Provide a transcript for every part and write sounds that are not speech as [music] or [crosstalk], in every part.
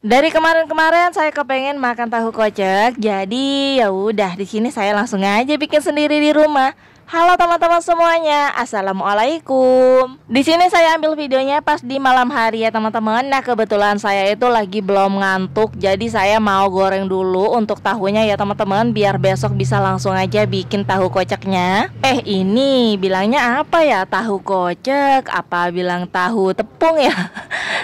Dari kemarin-kemarin saya kepengen makan tahu kocek, jadi ya udah di sini saya langsung aja bikin sendiri di rumah. Halo teman-teman semuanya, assalamualaikum. Di sini saya ambil videonya pas di malam hari ya teman-teman. Nah kebetulan saya itu lagi belum ngantuk, jadi saya mau goreng dulu untuk tahunya ya teman-teman, biar besok bisa langsung aja bikin tahu kocaknya. Eh ini bilangnya apa ya? Tahu kocak? Apa bilang tahu tepung ya? [laughs]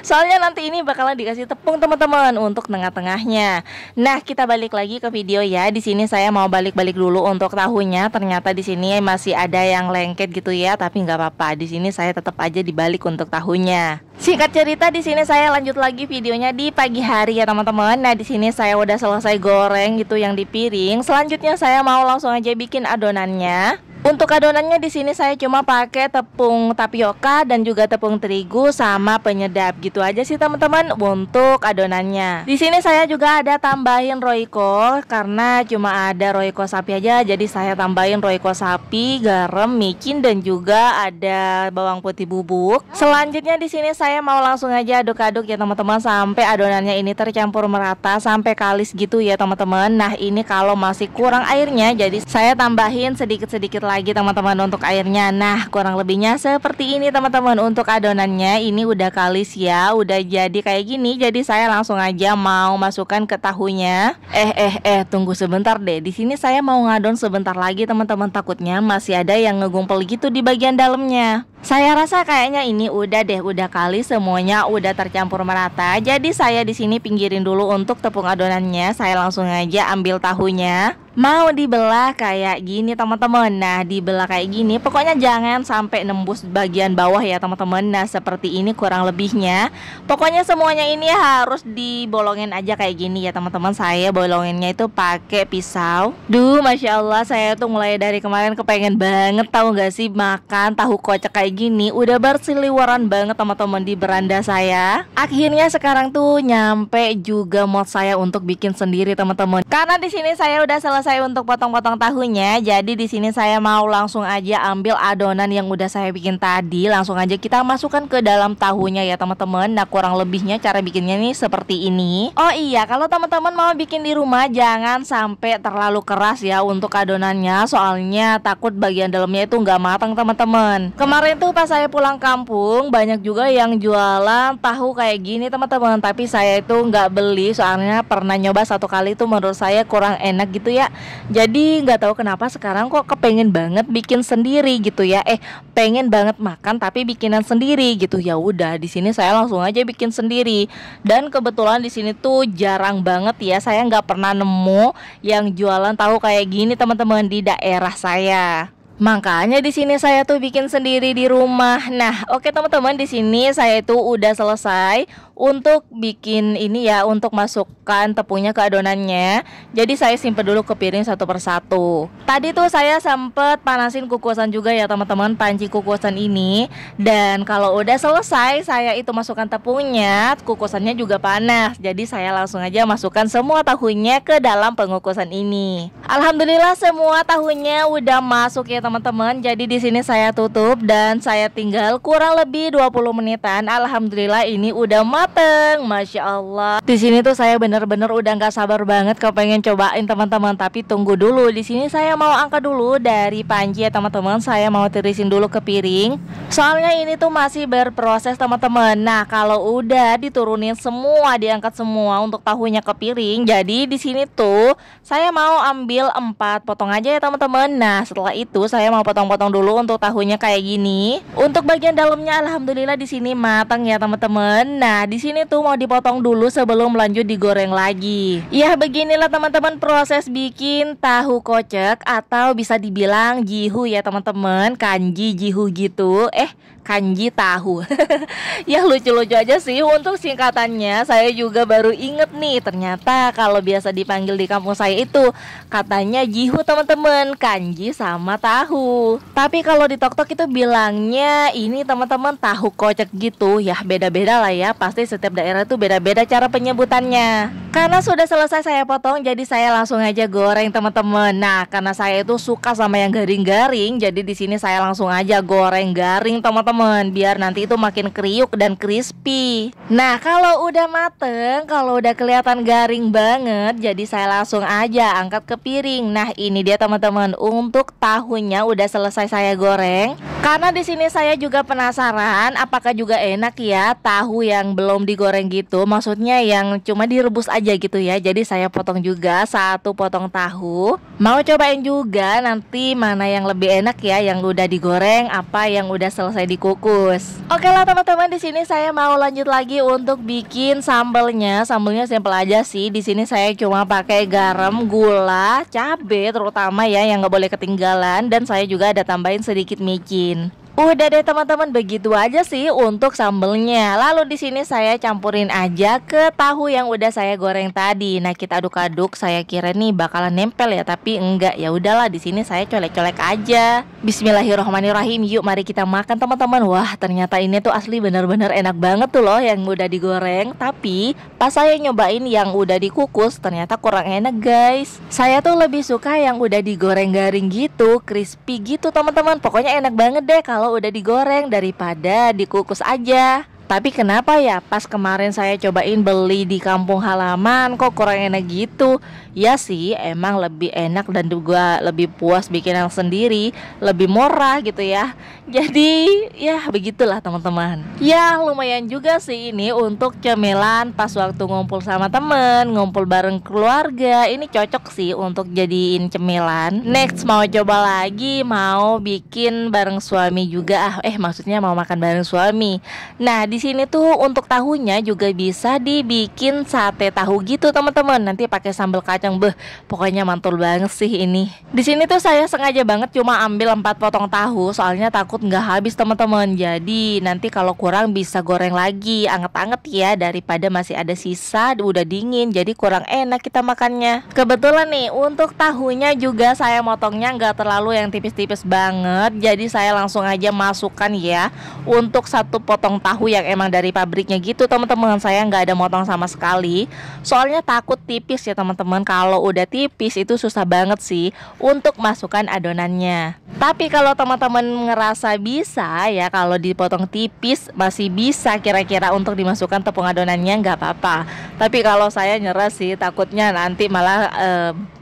Soalnya nanti ini bakalan dikasih tepung teman-teman untuk tengah-tengahnya. Nah kita balik lagi ke video ya. Di sini saya mau balik-balik dulu untuk tahunya. Ternyata di sini masih ada yang lengket gitu ya, tapi nggak apa-apa. Di sini saya tetap aja dibalik untuk tahunya. Singkat cerita di sini saya lanjut lagi videonya di pagi hari ya teman-teman. Nah, di sini saya udah selesai goreng gitu yang di piring. Selanjutnya saya mau langsung aja bikin adonannya. Untuk adonannya di sini saya cuma pakai tepung tapioka dan juga tepung terigu sama penyedap. Gitu aja sih teman-teman untuk adonannya. Di sini saya juga ada tambahin roiko karena cuma ada roiko sapi aja jadi saya tambahin roiko sapi, garam, micin dan juga ada bawang putih bubuk. Selanjutnya di sini saya mau langsung aja aduk-aduk ya teman-teman sampai adonannya ini tercampur merata sampai kalis gitu ya teman-teman. Nah, ini kalau masih kurang airnya jadi saya tambahin sedikit-sedikit lagi lagi teman-teman untuk airnya Nah kurang lebihnya seperti ini teman-teman Untuk adonannya ini udah kalis ya Udah jadi kayak gini Jadi saya langsung aja mau masukkan ke tahunya Eh eh eh tunggu sebentar deh di sini saya mau ngadon sebentar lagi teman-teman Takutnya masih ada yang ngegumpel gitu di bagian dalamnya saya rasa kayaknya ini udah deh, udah kali semuanya udah tercampur merata. Jadi saya di sini pinggirin dulu untuk tepung adonannya. Saya langsung aja ambil tahunya. Mau dibelah kayak gini teman-teman Nah dibelah kayak gini Pokoknya jangan sampai nembus bagian bawah ya teman-teman Nah seperti ini kurang lebihnya Pokoknya semuanya ini harus dibolongin aja kayak gini ya teman-teman Saya bolonginnya itu pakai pisau Duh Masya Allah saya tuh mulai dari kemarin kepengen banget tahu gak sih makan tahu kocok kayak gini udah bersiliwaran banget teman-teman di beranda saya. Akhirnya sekarang tuh nyampe juga mod saya untuk bikin sendiri teman-teman. Karena di sini saya udah selesai untuk potong-potong tahunya, jadi di sini saya mau langsung aja ambil adonan yang udah saya bikin tadi, langsung aja kita masukkan ke dalam tahunya ya teman-teman. Nah kurang lebihnya cara bikinnya nih seperti ini. Oh iya kalau teman-teman mau bikin di rumah jangan sampai terlalu keras ya untuk adonannya, soalnya takut bagian dalamnya itu nggak matang teman-teman. Kemarin tuh pas saya pulang kampung banyak juga yang jualan tahu kayak gini teman-teman tapi saya itu nggak beli soalnya pernah nyoba satu kali itu menurut saya kurang enak gitu ya jadi nggak tahu kenapa sekarang kok kepengen banget bikin sendiri gitu ya eh pengen banget makan tapi bikinan sendiri gitu ya udah di sini saya langsung aja bikin sendiri dan kebetulan di sini tuh jarang banget ya saya nggak pernah nemu yang jualan tahu kayak gini teman-teman di daerah saya. Makanya di sini saya tuh bikin sendiri di rumah. Nah, oke teman-teman, di sini saya itu udah selesai untuk bikin ini ya untuk masukkan tepungnya ke adonannya jadi saya simpan dulu ke piring satu persatu tadi tuh saya sempet panasin kukusan juga ya teman-teman panci kukusan ini dan kalau udah selesai saya itu masukkan tepungnya kukusannya juga panas jadi saya langsung aja masukkan semua tahunya ke dalam pengukusan ini Alhamdulillah semua tahunya udah masuk ya teman-teman jadi di sini saya tutup dan saya tinggal kurang lebih 20 menitan Alhamdulillah ini udah dateng Masya Allah. Di sini tuh saya bener-bener udah nggak sabar banget pengen cobain teman-teman. Tapi tunggu dulu. Di sini saya mau angkat dulu dari panji ya teman-teman. Saya mau tirisin dulu ke piring. Soalnya ini tuh masih berproses teman-teman. Nah kalau udah diturunin semua, diangkat semua untuk tahunya ke piring. Jadi di sini tuh saya mau ambil empat potong aja ya teman-teman. Nah setelah itu saya mau potong-potong dulu untuk tahunya kayak gini. Untuk bagian dalamnya alhamdulillah di sini matang ya teman-teman. Nah di di sini tuh mau dipotong dulu sebelum lanjut digoreng lagi. Ya beginilah teman-teman proses bikin tahu kocek atau bisa dibilang jihu ya teman-teman, kanji jihu gitu. Eh, kanji tahu. [laughs] ya lucu-lucu aja sih untuk singkatannya. Saya juga baru inget nih ternyata kalau biasa dipanggil di kampung saya itu katanya jihu teman-teman, kanji sama tahu. Tapi kalau di Tok Tok itu bilangnya ini teman-teman tahu kocek gitu. Ya beda-beda lah ya. Pasti setiap daerah itu beda-beda cara penyebutannya. Karena sudah selesai saya potong jadi saya langsung aja goreng teman-teman. Nah, karena saya itu suka sama yang garing-garing jadi di sini saya langsung aja goreng garing teman-teman biar nanti itu makin kriuk dan crispy. Nah, kalau udah mateng, kalau udah kelihatan garing banget jadi saya langsung aja angkat ke piring. Nah, ini dia teman-teman untuk tahunya udah selesai saya goreng. Karena di sini saya juga penasaran apakah juga enak ya tahu yang belum digoreng gitu. Maksudnya yang cuma direbus aja gitu ya. Jadi saya potong juga satu potong tahu. Mau cobain juga nanti mana yang lebih enak ya, yang udah digoreng apa yang udah selesai dikukus. Oke lah teman-teman di sini saya mau lanjut lagi untuk bikin sambelnya. Sambelnya simpel aja sih. Di sini saya cuma pakai garam, gula, cabe terutama ya yang nggak boleh ketinggalan dan saya juga ada tambahin sedikit micin. in Udah deh teman-teman begitu aja sih untuk sambelnya. Lalu di sini saya campurin aja ke tahu yang udah saya goreng tadi. Nah kita aduk-aduk. Saya kira nih bakalan nempel ya, tapi enggak. Ya udahlah di sini saya colek-colek aja. Bismillahirrahmanirrahim. Yuk mari kita makan teman-teman. Wah ternyata ini tuh asli bener-bener enak banget tuh loh yang udah digoreng. Tapi pas saya nyobain yang udah dikukus ternyata kurang enak guys. Saya tuh lebih suka yang udah digoreng garing gitu, crispy gitu teman-teman. Pokoknya enak banget deh kalau kalau udah digoreng daripada dikukus aja. Tapi kenapa ya pas kemarin saya cobain beli di kampung halaman kok kurang enak gitu? Ya sih, emang lebih enak dan juga lebih puas bikin yang sendiri, lebih murah gitu ya. [laughs] Jadi ya begitulah teman-teman. Ya lumayan juga sih ini untuk cemilan pas waktu ngumpul sama temen, ngumpul bareng keluarga. Ini cocok sih untuk jadiin cemilan. Next mau coba lagi, mau bikin bareng suami juga ah. Eh maksudnya mau makan bareng suami. Nah di di sini tuh untuk tahunya juga bisa dibikin sate tahu gitu teman-teman. Nanti pakai sambal kacang beh. Pokoknya mantul banget sih ini. Di sini tuh saya sengaja banget cuma ambil 4 potong tahu soalnya takut nggak habis teman-teman. Jadi nanti kalau kurang bisa goreng lagi anget-anget ya daripada masih ada sisa udah dingin. Jadi kurang enak kita makannya. Kebetulan nih untuk tahunya juga saya motongnya nggak terlalu yang tipis-tipis banget. Jadi saya langsung aja masukkan ya untuk satu potong tahu yang emang dari pabriknya gitu teman-teman saya nggak ada motong sama sekali soalnya takut tipis ya teman-teman kalau udah tipis itu susah banget sih untuk masukkan adonannya tapi kalau teman-teman ngerasa bisa ya kalau dipotong tipis masih bisa kira-kira untuk dimasukkan tepung adonannya nggak apa-apa tapi kalau saya nyerah sih takutnya nanti malah e,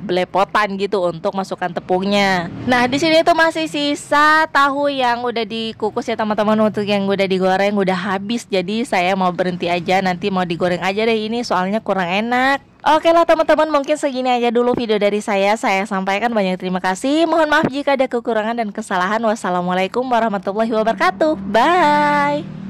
belepotan gitu untuk masukkan tepungnya nah di sini tuh masih sisa tahu yang udah dikukus ya teman-teman untuk yang udah digoreng udah habis habis jadi saya mau berhenti aja nanti mau digoreng aja deh ini soalnya kurang enak Oke lah teman-teman mungkin segini aja dulu video dari saya Saya sampaikan banyak terima kasih Mohon maaf jika ada kekurangan dan kesalahan Wassalamualaikum warahmatullahi wabarakatuh Bye